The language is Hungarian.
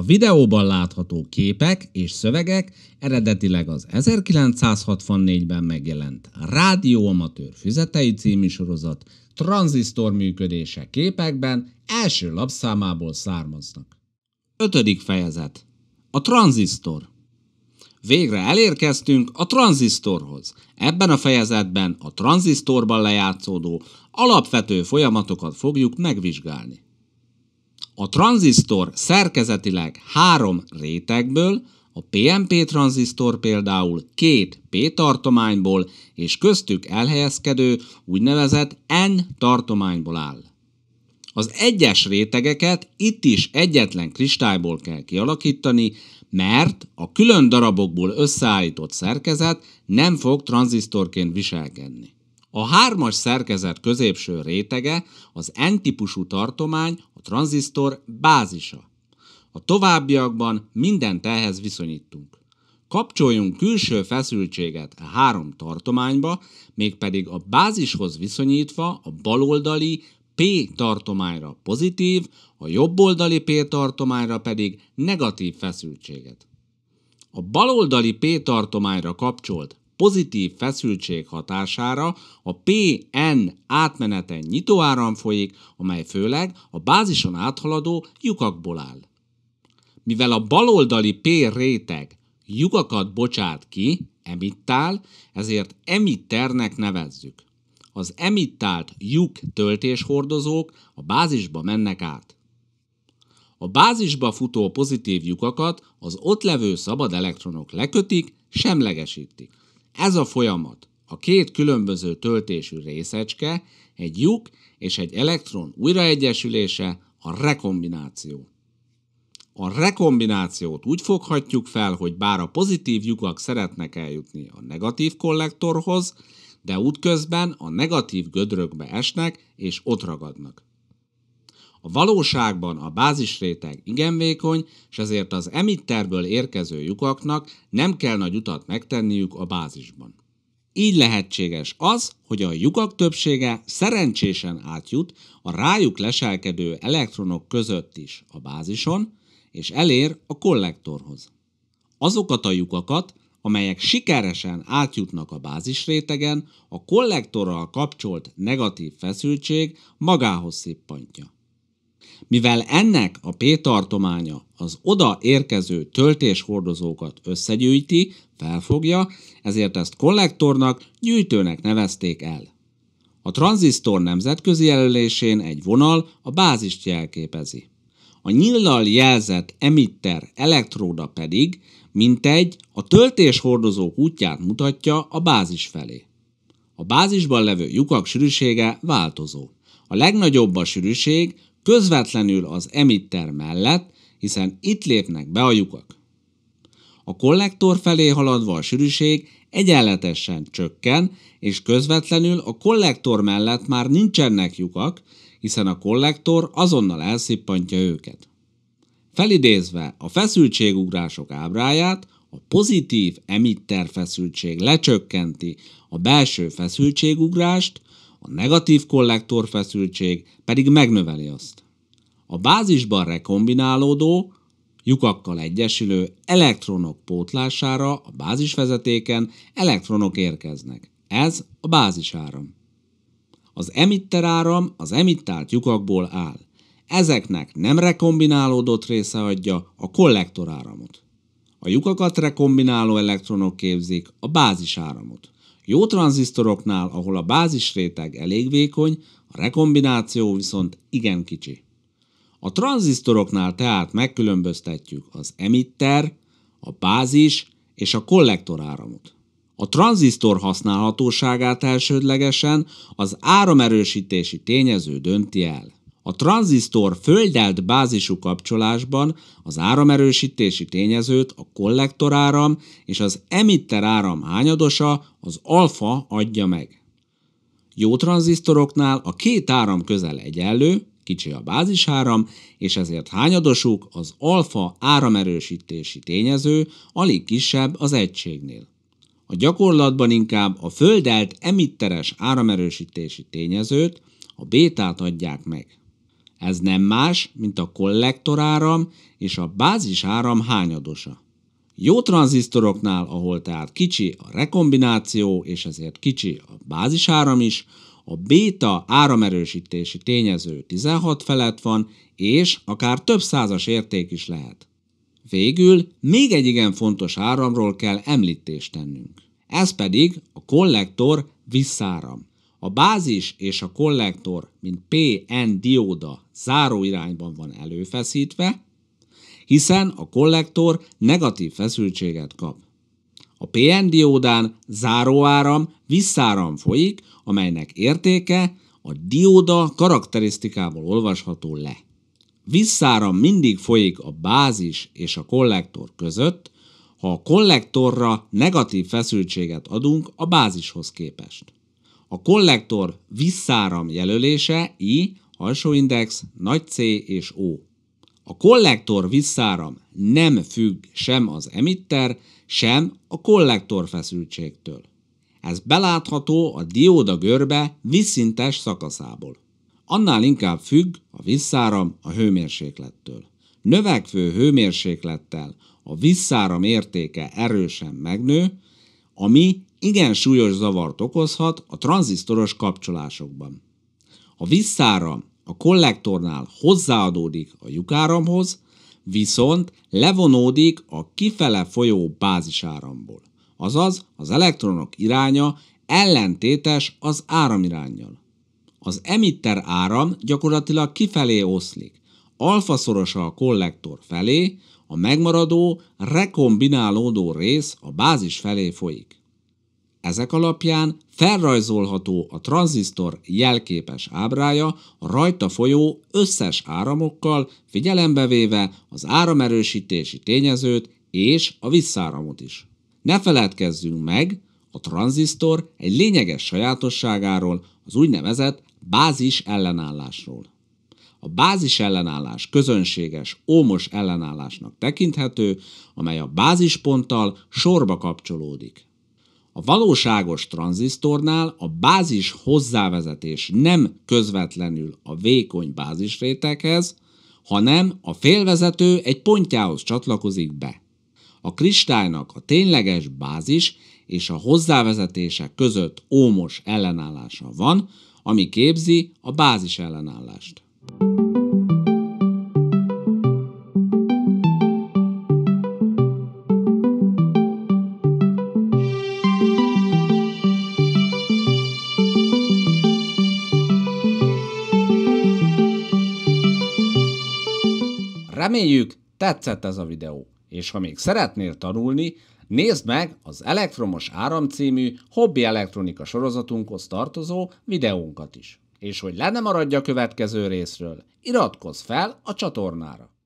A videóban látható képek és szövegek eredetileg az 1964-ben megjelent Rádió Amatőr Füzetei című sorozat tranzisztor működése képekben első lapszámából származnak. 5. fejezet A tranzisztor Végre elérkeztünk a tranzisztorhoz. Ebben a fejezetben a tranzisztorban lejátszódó alapvető folyamatokat fogjuk megvizsgálni. A tranzisztor szerkezetileg három rétegből, a PMP tranzisztor például két P tartományból és köztük elhelyezkedő úgynevezett N tartományból áll. Az egyes rétegeket itt is egyetlen kristályból kell kialakítani, mert a külön darabokból összeállított szerkezet nem fog tranzisztorként viselkedni. A hármas szerkezet középső rétege az N-típusú tartomány, a tranzisztor bázisa. A továbbiakban mindent ehhez viszonyítunk. Kapcsoljunk külső feszültséget a e három tartományba, mégpedig a bázishoz viszonyítva a baloldali P tartományra pozitív, a jobboldali P tartományra pedig negatív feszültséget. A baloldali P tartományra kapcsolt pozitív feszültség hatására a PN átmeneten nyitóáram folyik, amely főleg a bázison áthaladó lyukakból áll. Mivel a baloldali P réteg lyukakat bocsát ki, emittál, ezért emitternek nevezzük. Az emittált lyuk töltéshordozók a bázisba mennek át. A bázisba futó pozitív lyukakat az ott levő szabad elektronok lekötik, semlegesítik. Ez a folyamat a két különböző töltésű részecske, egy lyuk és egy elektron újraegyesülése a rekombináció. A rekombinációt úgy foghatjuk fel, hogy bár a pozitív lyukak szeretnek eljutni a negatív kollektorhoz, de útközben a negatív gödrökbe esnek és ott ragadnak. A valóságban a bázisréteg igen vékony, és ezért az emitterből érkező lyukaknak nem kell nagy utat megtenniük a bázisban. Így lehetséges az, hogy a lyukak többsége szerencsésen átjut a rájuk leselkedő elektronok között is a bázison, és elér a kollektorhoz. Azokat a lyukakat, amelyek sikeresen átjutnak a bázisrétegen, a kollektorral kapcsolt negatív feszültség magához szippantja. Mivel ennek a P tartománya az oda érkező töltéshordozókat összegyűjti, felfogja, ezért ezt kollektornak, gyűjtőnek nevezték el. A tranzisztor nemzetközi jelölésén egy vonal a bázist jelképezi. A nyillal jelzett emitter elektróda pedig, mint egy, a töltéshordozók útját mutatja a bázis felé. A bázisban levő lyukak sűrűsége változó. A legnagyobb a sűrűség, közvetlenül az emitter mellett, hiszen itt lépnek be a lyukak. A kollektor felé haladva a sűrűség egyenletesen csökken, és közvetlenül a kollektor mellett már nincsenek lyukak, hiszen a kollektor azonnal elszippantja őket. Felidézve a feszültségugrások ábráját, a pozitív emitter feszültség lecsökkenti a belső feszültségugrást, a negatív kollektor feszültség pedig megnöveli azt. A bázisban rekombinálódó, lyukakkal egyesülő elektronok pótlására a bázisvezetéken elektronok érkeznek. Ez a bázisáram. Az emitter áram az emittált lyukakból áll. Ezeknek nem rekombinálódott része adja a kollektoráramot. A lyukakat rekombináló elektronok képzik a bázisáramot. Jó tranzisztoroknál, ahol a bázisréteg elég vékony, a rekombináció viszont igen kicsi. A tranzisztoroknál tehát megkülönböztetjük az emitter, a bázis és a kollektor áramot. A tranzisztor használhatóságát elsődlegesen az áramerősítési tényező dönti el. A tranzisztor földelt bázisú kapcsolásban az áramerősítési tényezőt a kollektoráram és az emitter áram hányadosa, az alfa adja meg. Jó tranzisztoroknál a két áram közel egyenlő, kicsi a bázisáram, és ezért hányadosuk az alfa áramerősítési tényező alig kisebb az egységnél. A gyakorlatban inkább a földelt emitteres áramerősítési tényezőt, a bétát adják meg. Ez nem más, mint a kollektoráram és a bázisáram hányadosa. Jó tranzisztoroknál, ahol tehát kicsi a rekombináció, és ezért kicsi a bázisáram is, a béta áramerősítési tényező 16 felett van, és akár több százas érték is lehet. Végül még egy igen fontos áramról kell említést tennünk. Ez pedig a kollektor visszáram. A bázis és a kollektor, mint PN dióda záróirányban van előfeszítve, hiszen a kollektor negatív feszültséget kap. A PN diódán záróáram visszáram folyik, amelynek értéke a dióda karakterisztikából olvasható le. Visszáram mindig folyik a bázis és a kollektor között, ha a kollektorra negatív feszültséget adunk a bázishoz képest. A kollektor visszáram jelölése I, alsóindex, nagy C és O. A kollektor visszáram nem függ sem az emitter, sem a kollektor feszültségtől. Ez belátható a dióda görbe vízszintes szakaszából. Annál inkább függ a visszáram a hőmérséklettől. Növekvő hőmérséklettel a visszáram értéke erősen megnő, ami igen súlyos zavart okozhat a tranzisztoros kapcsolásokban. A visszáram a kollektornál hozzáadódik a lyukáramhoz, viszont levonódik a kifele folyó bázisáramból, azaz az elektronok iránya ellentétes az áramirányjal. Az emitter áram gyakorlatilag kifelé oszlik, alfaszorosa a kollektor felé, a megmaradó, rekombinálódó rész a bázis felé folyik. Ezek alapján felrajzolható a tranzisztor jelképes ábrája a rajta folyó összes áramokkal, figyelembe véve az áramerősítési tényezőt és a visszáramot is. Ne feledkezzünk meg a tranzisztor egy lényeges sajátosságáról, az úgynevezett bázis ellenállásról. A bázis ellenállás közönséges, ómos ellenállásnak tekinthető, amely a bázisponttal sorba kapcsolódik. A valóságos tranzisztornál a bázis hozzávezetés nem közvetlenül a vékony bázisrétekhez, hanem a félvezető egy pontjához csatlakozik be. A kristálynak a tényleges bázis és a hozzávezetése között ómos ellenállása van, ami képzi a bázis ellenállást. Reméljük, tetszett ez a videó, és ha még szeretnél tanulni, nézd meg az Elektromos Áram című hobbi elektronika sorozatunkhoz tartozó videónkat is. És hogy le ne maradj a következő részről, iratkozz fel a csatornára!